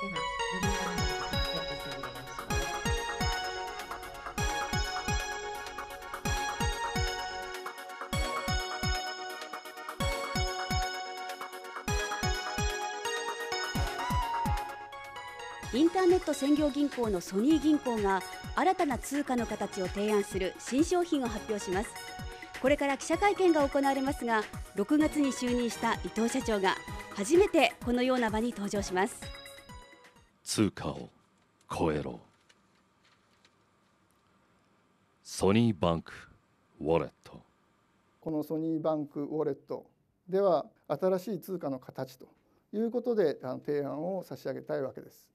してます。伸び玉をやってます。インターネット専業銀行のソニー銀行が新たな通貨の形を提案する新商品を発表しますこれから記者会見が行われますが6月に就任した伊藤社長が初めてこのような場に登場します通貨を超えろソニーバンクウォレットこのソニーバンクウォレットでは新しい通貨の形ということで提案を差し上げたいわけです。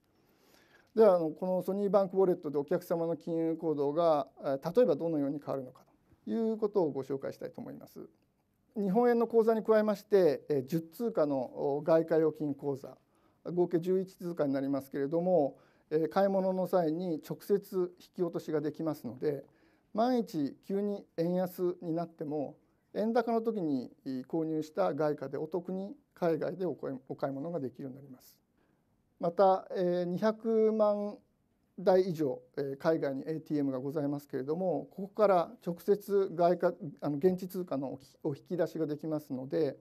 ではこのソニーバンクウォレットでお客様の金融行動が例えばどのように変わるのかということをご紹介したいと思います。日本円の口座に加えまして10通貨の外貨預金口座合計11通貨になりますけれども、えー、買い物の際に直接引き落としができますので万一急に円安になっても円高の時に購入した外貨でお得に海外でお買い物ができるようになります。また、えー、200万台以上、えー、海外に ATM がございますけれどもここから直接外貨あの現地通貨のお引き出しができますので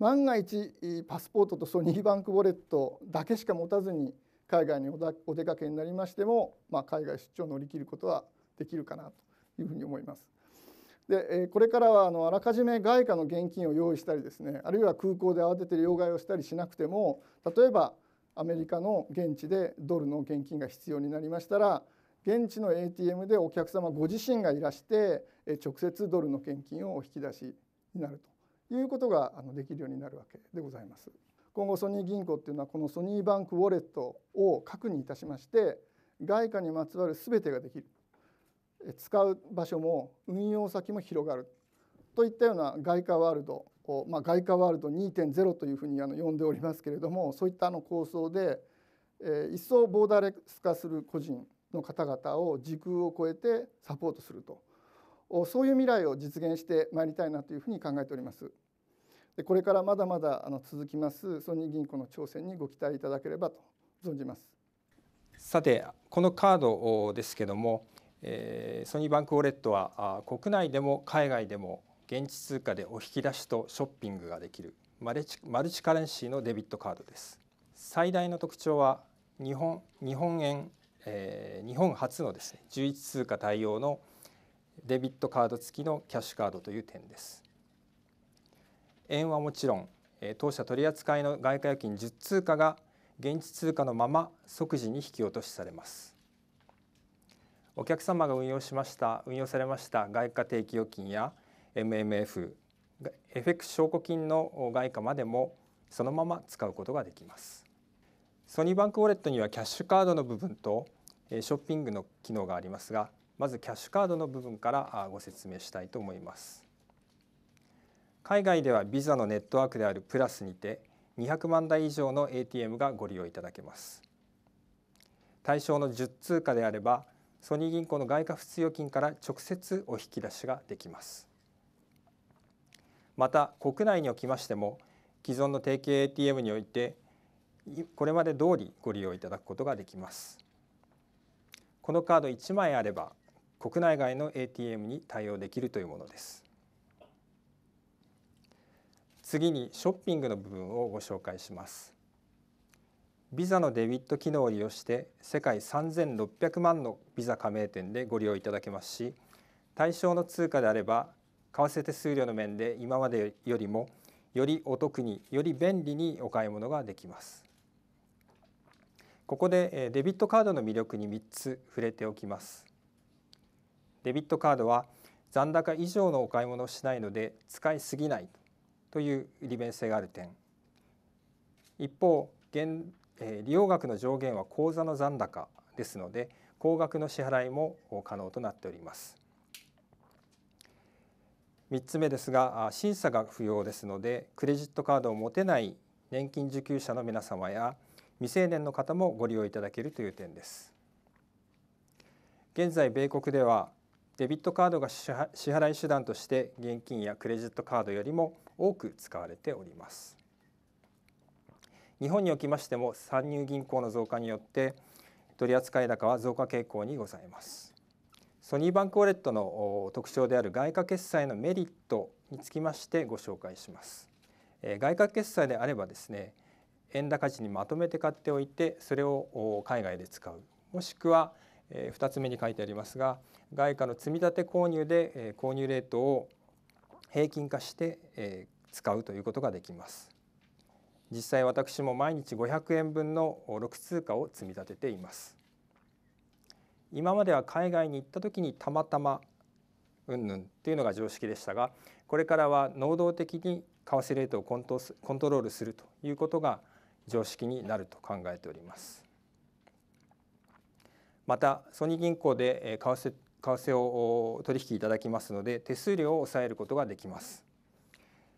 万が一パスポートとソニーバンクウォレットだけしか持たずに海外にお出かけになりましても、まあ、海外出張を乗り切ることはできるかなというふうに思います。でこれからはあのあらかじめ外貨の現金を用意したりですねあるいは空港で慌てて両替をしたりしなくても例えばアメリカの現地でドルの現金が必要になりましたら現地の ATM でお客様ご自身がいらして直接ドルの現金をお引き出しになるということができるようになるわけでございます。今後ソニー銀行っていうのはこのソニーバンクウォレットを確認いたしまして外貨にまつわる全てができる使う場所も運用先も広がるといったような外貨ワールドを、まあ、外貨ワールド2.0というふうにあの呼んでおりますけれどもそういったあの構想で、えー、一層ボーダーレス化する個人の方々を時空を超えてサポートするとそういう未来を実現してまいりたいなというふうに考えております。でこれからまだまだあの続きますソニー銀行の挑戦にご期待いただければと存じます。さてこのカードですけども、えー、ソニーバンクウォレットは国内でも海外でも現地通貨でお引き出しとショッピングができるマルチマルチカレンシーのデビットカードです。最大の特徴は日本日本円、えー、日本初のですね11通貨対応のデビットカード付きのキャッシュカードという点です。円はもちろん当社取扱いの外貨預金10通貨が現地通貨のまま即時に引き落としされます。お客様が運用しました運用されました外貨定期預金や MMF、クス証拠金の外貨までもそのまま使うことができます。ソニーバンクウォレットにはキャッシュカードの部分とショッピングの機能がありますがまずキャッシュカードの部分からご説明したいと思います海外ではビザのネットワークであるプラスにて200万台以上の ATM がご利用いただけます対象の10通貨であればソニー銀行の外貨普通預金から直接お引き出しができますまた国内におきましても既存の提携 ATM においてこれまで通りご利用いただくことができますこのカード1枚あれば国内外の ATM に対応できるというものです次にショッピングの部分をご紹介しますビザのデビット機能を利用して世界3600万のビザ加盟店でご利用いただけますし対象の通貨であれば為替手数料の面で今までよりもよりお得により便利にお買い物ができますここでデビットカードの魅力に3つ触れておきますデビットカードは残高以上のお買い物をしないので使いすぎないという利便性がある点一方現、えー、利用額の上限は口座の残高ですので高額の支払いも可能となっております3つ目ですが審査が不要ですのでクレジットカードを持てない年金受給者の皆様や未成年の方もご利用いただけるという点です現在米国ではデビットカードが支払い手段として現金やクレジットカードよりも多く使われております日本におきましても参入銀行の増加によって取扱い高は増加傾向にございますソニーバンクウォレットの特徴である外貨決済のメリットにつきましてご紹介します外貨決済であればですね円高値にまとめて買っておいてそれを海外で使うもしくはえ2つ目に書いてありますが外貨の積立購入で、え購入レートを平均化して、え使うということができます実際私も毎日500円分の6通貨を積み立てています今までは海外に行った時にたまたま云々っていうのが常識でしたがこれからは能動的に為替レートをコントロールするということが常識になると考えておりますまたソニー銀行で為替為替を取引いただきますので手数料を抑えることができます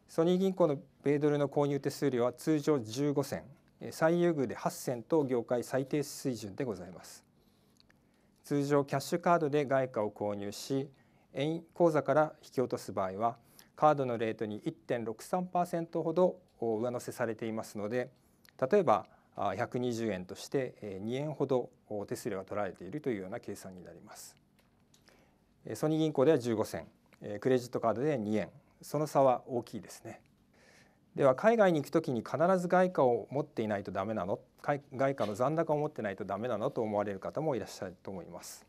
ソニー銀行の米ドルの購入手数料は通常15銭最優遇で8銭と業界最低水準でございます通常キャッシュカードで外貨を購入し円口座から引き落とす場合はカードのレートに1.63%ほど上乗せされていますので例えば120円として2円ほど手数料が取られているというような計算になります。ソニー銀行では15銭クレジットカードで2円その差は大きいですね。では海外に行く時に必ず外貨を持っていないとダメなの外貨の残高を持ってないとダメなのと思われる方もいらっしゃると思います。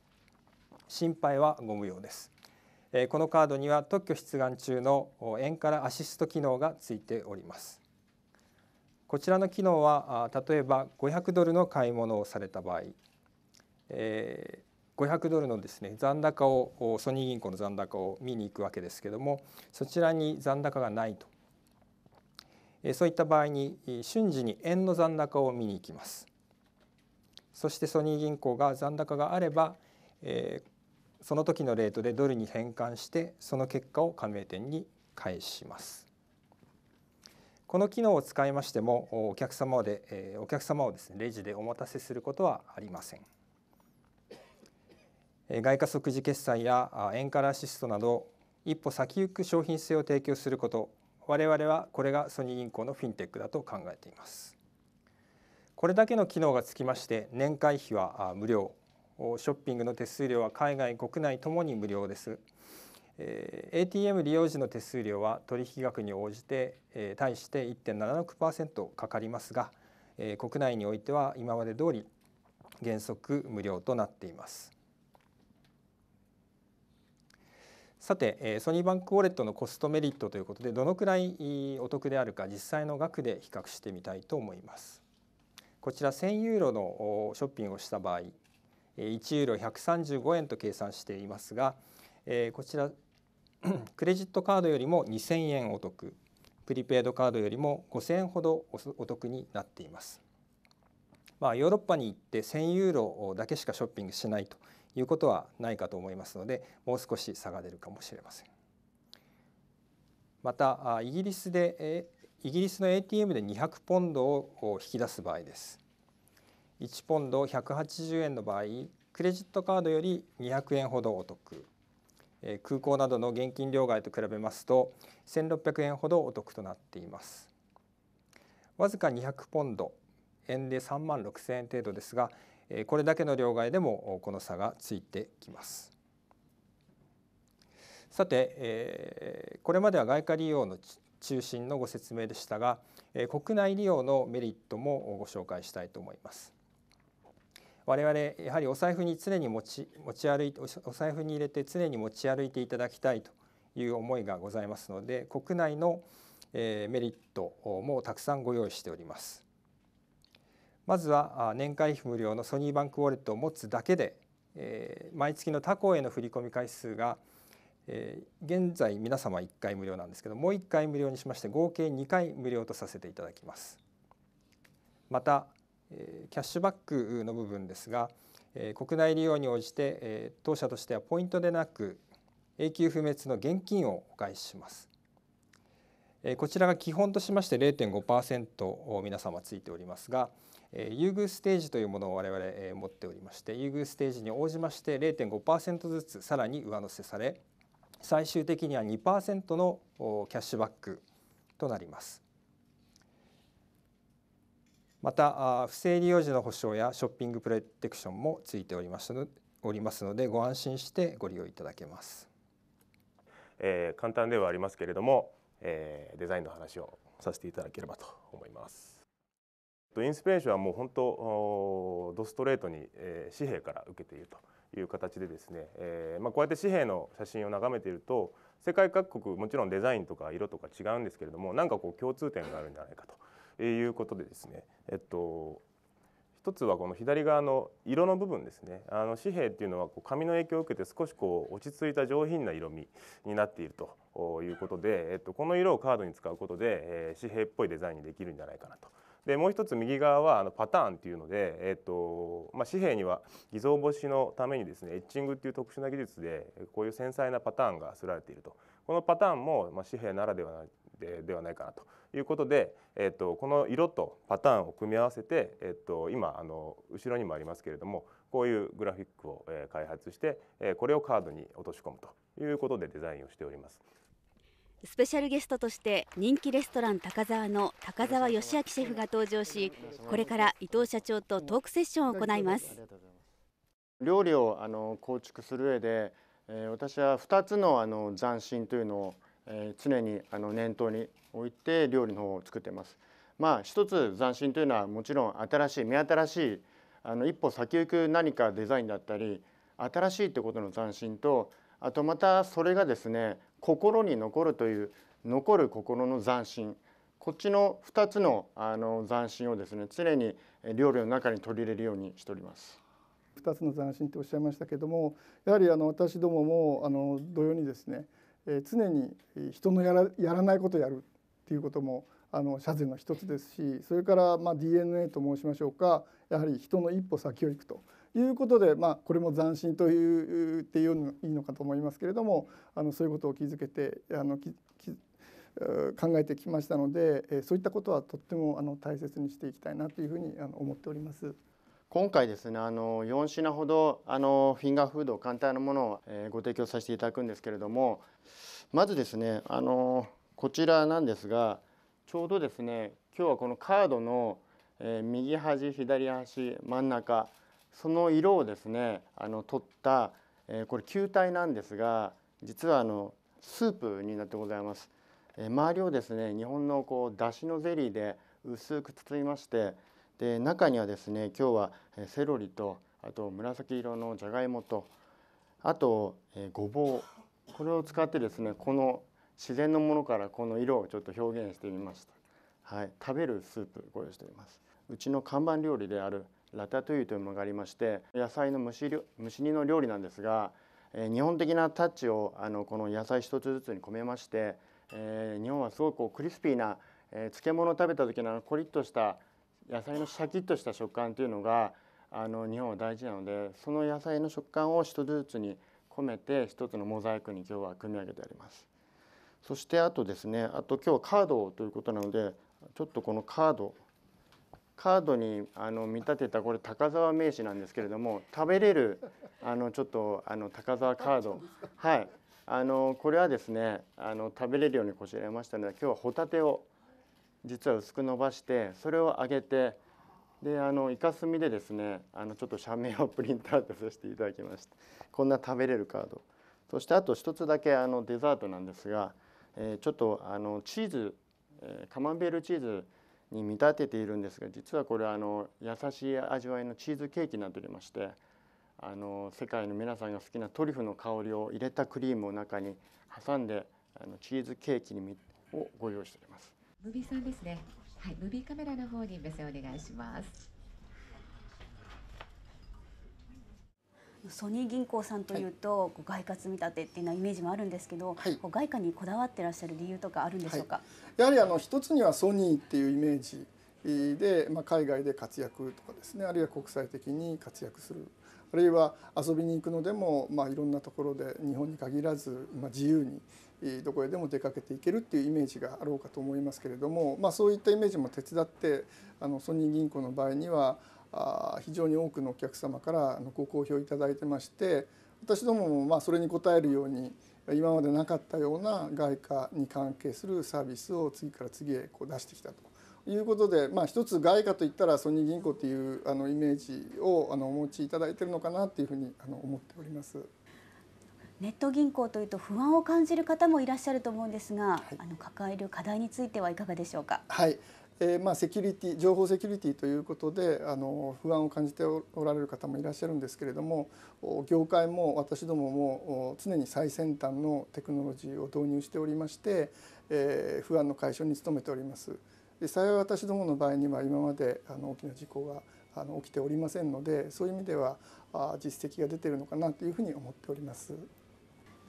心配はご無用です。このカードには特許出願中の円からアシスト機能がついております。こちらの機能は例えば500ドルの買い物をされた場合、えー、500ドルのですね残高をソニー銀行の残高を見に行くわけですけどもそちらに残高がないと、えー、そういった場合に瞬時に円の残高を見に行きますそしてソニー銀行が残高があれば、えー、その時のレートでドルに変換してその結果を加盟店に返しますこの機能を使いましてもお客様で、えお客様をですねレジでお待たせすることはありません。外貨即時決済や円からアシストなど一歩先行く商品性を提供すること我々はこれがソニー銀行のフィンテックだと考えていますこれだけの機能がつきまして年会費は無料ショッピングの手数料は海外国内ともに無料ですえー、ATM 利用時の手数料は取引額に応じて、えー、対して1.76%かかりますが、えー、国内においては今まで通り原則無料となっています。さてソニーバンクウォレットのコストメリットということでどのくらいお得であるか実際の額で比較してみたいと思います。こちら1000ユーロのショッピングをした場合1ユーロ135円と計算していますがこちら クレジットカードよりも2000円お得プリペイドカードよりも5000円ほどお得になっています。まあ、ヨーロッパに行って1000ユーロだけしかショッピングしないということはないかと思いますのでもう少し差が出るかもしれません。またイギリスでイギリスの ATM で200ポンドを引き出す場合です。1ポンド180円の場合クレジットカードより200円ほどお得空港などの現金両替と比べますと1600円ほどお得となっていますわずか200ポンド円で3万6000円程度ですがこれだけの両替でもこの差がついてきますさて、えこれまでは外貨利用の中心のご説明でしたが国内利用のメリットもご紹介したいと思います我々やはりお財布に常に持ち持ち歩いてお財布に入れて常に持ち歩いていただきたいという思いがございますので国内のメリットもたくさんご用意しております。まずは年会費無料のソニーバンクウォレットを持つだけで、え毎月の他行への振込回数が、え現在皆様1回無料なんですけどもう1回無料にしまして合計2回無料とさせていただきます。またキャッシュバックの部分ですが国内利用に応じて当社としてはポイントでなく永久不滅の現金をお返ししますこちらが基本としまして0.5%皆様ついておりますが優遇ステージというものを我々持っておりまして優遇ステージに応じまして0.5%ずつさらに上乗せされ最終的には2%のキャッシュバックとなります。また不正利用時の保証やショッピングプロテクションもついておりますのでご安心してご利用いただけます、えー、簡単ではありますけれども、えー、デザインの話をさせていただければと思いますインスピレーションはもう本当ドストレートに、えー、紙幣から受けているという形でですね、えーまあ、こうやって紙幣の写真を眺めていると世界各国もちろんデザインとか色とか違うんですけれどもなんかこう共通点があるんじゃないかということでですね、えっと、一つはこの左側の色の部分ですねあの紙幣っていうのはこう紙の影響を受けて少しこう落ち着いた上品な色味になっているということで、えっと、この色をカードに使うことで、えー、紙幣っぽいデザインにできるんじゃないかなと。でもう一つ右側はあのパターンっていうので、えーとまあ、紙幣には偽造防止のためにですねエッチングっていう特殊な技術でこういう繊細なパターンがすられているとこのパターンも、まあ、紙幣ならではではないかなということで、えー、とこの色とパターンを組み合わせて、えー、と今あの後ろにもありますけれどもこういうグラフィックを開発してこれをカードに落とし込むということでデザインをしております。スペシャルゲストとして人気レストラン高沢の高沢義明シェフが登場しこれから伊藤社長とトークセッションを行います料理をあの構築する上で、え私は2つのあの斬新というのをえー、常にあの念頭に置いて料理の方を作ってます。まあ一つ斬新というのはもちろん新しい目新しいあの一歩先行く何かデザインだったり新しいってことの斬新とあとまたそれがですね心に残るという残る心の斬新こっちの2つのあの斬新をですね常に料理の中に取り入れるようにしております。2つの斬新っておっしゃいましたけどもやはりあの私どももあの同様にですねえ常に人のやらやらないことをやるっていうこともあの社税の一つですしそれからま DNA と申しましょうかやはり人の一歩先を行くということで、まあ、これも斬新というっていうのいいのかと思いますけれどもあのそういうことを気づけてあの考えてきましたのでそういったことはとってもあの大切にしていきたいなというふうに思っております。今回ですねあの4品ほどあのフィンガーフード簡単なものを、えご提供させていただくんですけれどもまずですねあのこちらなんですがちょうどですね今日はこのカードの、え右端左端真ん中その色をですねあの取った、えこれ球体なんですが実はあのスープになってございます。え周りをですね日本のこうだしのゼリーで薄く包みましてで中にはですね今日はセロリとあと紫色のじゃがいもとあとごぼうこれを使ってですねこの自然のものからこの色をちょっと表現してみました、はい、食べるスープご用意していますうちの看板料理であるラタトゥイユというものがありまして野菜の蒸し蒸し煮の料理なんですが、え日本的なタッチをあのこの野菜一つずつに込めまして、えー、日本はすごくこうクリスピーな、えー、漬物を食べた時のコリッとした野菜のシャキッとした食感というのがあの日本は大事なのでその野菜の食感を一つずつに込めて一つのモザイクに今日は組み上げてあります。そしてあとですねあと今日はカードということなのでちょっとこのカードカードにあの見立てたこれ高沢名刺なんですけれども食べれるあのちょっとあの高沢カードはいあのこれはですねあの食べれるようにこしらえましたので今日はホタテを実は薄く伸ばしてそれを上げてであのイカスミでですねあのちょっと社名を プリントアウトさせていただきましたこんな食べれるカードそしてあと一つだけあのデザートなんですが、えー、ちょっとあのチーズ、えー、カマンベールチーズに見立てているんですが実はこれあの優しい味わいのチーズケーキになっておりましてあの世界の皆さんが好きなトリュフの香りを入れたクリームを中に挟んであのチーズケーキにをご用意しております。ムービーさんですね。はい、ムービーカメラの方に目線お願いします。ソニー銀行さんというと、はい、外貨積み立てっていうなイメージもあるんですけど、はい、外貨にこだわってらっしゃる理由とかあるんでしょうか、はい、やはりあの一つにはソニーっていうイメージで、まあ、海外で活躍とかですねあるいは国際的に活躍するあるいは遊びに行くのでも、まあ、いろんなところで日本に限らず、まあ、自由にどこへでも出かけていけるっていうイメージがあろうかと思いますけれども、まあ、そういったイメージも手伝ってあのソニー銀行の場合にはあ非常に多くのお客様からご好評いただいてまして私どももまあそれに応えるように今までなかったような外貨に関係するサービスを次から次へこう出してきたということで、まあ、一つ外貨といったらソニー銀行というあのイメージをあのお持ちいただいてるのかなというふうにあの思っております。ネット銀行というと不安を感じる方もいらっしゃると思うんですが、はい、あの抱える課題についてはいかがでしょうか。はいえーまあ、セキュリティ情報セキュリティということであの不安を感じておられる方もいらっしゃるんですけれども業界も私どもも常に最先端のテクノロジーを導入しておりまして、えー、不安の解消に努めております。で幸い私どもの場合には今まであの大きな事故があの起きておりませんのでそういう意味では実績が出ているのかなというふうに思っております。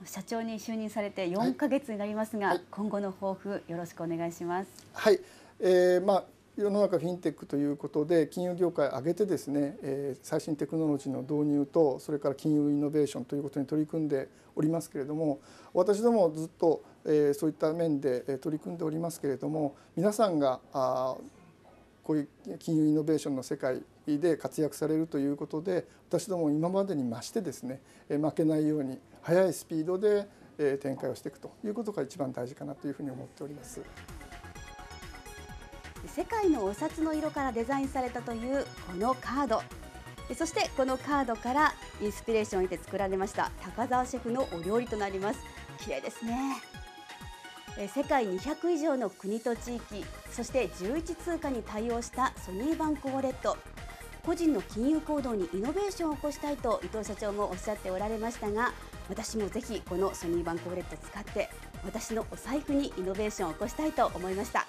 社長に就任されて4か月になりますが、はい、今後の抱負よろしくお願いします。はい、えー、まあ世の中フィンテックということで金融業界上げてですね、え最新テクノロジーの導入とそれから金融イノベーションということに取り組んでおりますけれども私どもずっと、えそういった面で、え取り組んでおりますけれども皆さんがあこういう金融イノベーションの世界で活躍されるということで私ども今までに増してですね、え負けないように速いスピードで展開をしていくということが一番大事かなというふうに思っております。世界のお札の色からデザインされたというこのカードそしてこのカードからインスピレーションを得て作られました高澤シェフのお料理となります綺麗ですね世界200以上の国と地域そして11通貨に対応したソニーバンクウォレット個人の金融行動にイノベーションを起こしたいと伊藤社長もおっしゃっておられましたが私もぜひこのソニーバンコーレット使って私のお財布にイノベーションを起こしたいと思いました